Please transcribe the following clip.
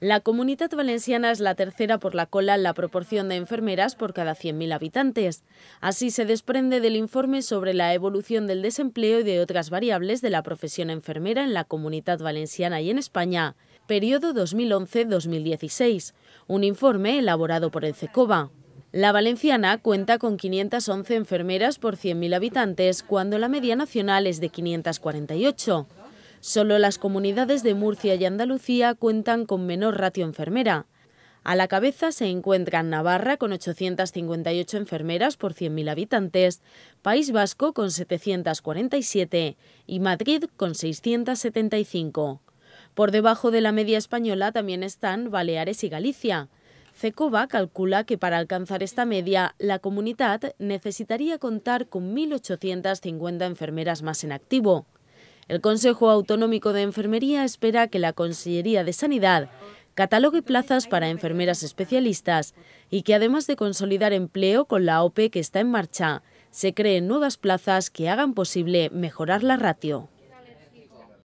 La comunidad valenciana es la tercera por la cola en la proporción de enfermeras por cada 100.000 habitantes. Así se desprende del informe sobre la evolución del desempleo y de otras variables de la profesión enfermera en la comunidad valenciana y en España, periodo 2011-2016, un informe elaborado por el CECOBA. La valenciana cuenta con 511 enfermeras por 100.000 habitantes, cuando la media nacional es de 548. Solo las comunidades de Murcia y Andalucía cuentan con menor ratio enfermera. A la cabeza se encuentran Navarra con 858 enfermeras por 100.000 habitantes, País Vasco con 747 y Madrid con 675. Por debajo de la media española también están Baleares y Galicia. CECOVA calcula que para alcanzar esta media, la comunidad necesitaría contar con 1.850 enfermeras más en activo. El Consejo Autonómico de Enfermería espera que la Consellería de Sanidad catalogue plazas para enfermeras especialistas y que además de consolidar empleo con la OPE que está en marcha, se creen nuevas plazas que hagan posible mejorar la ratio.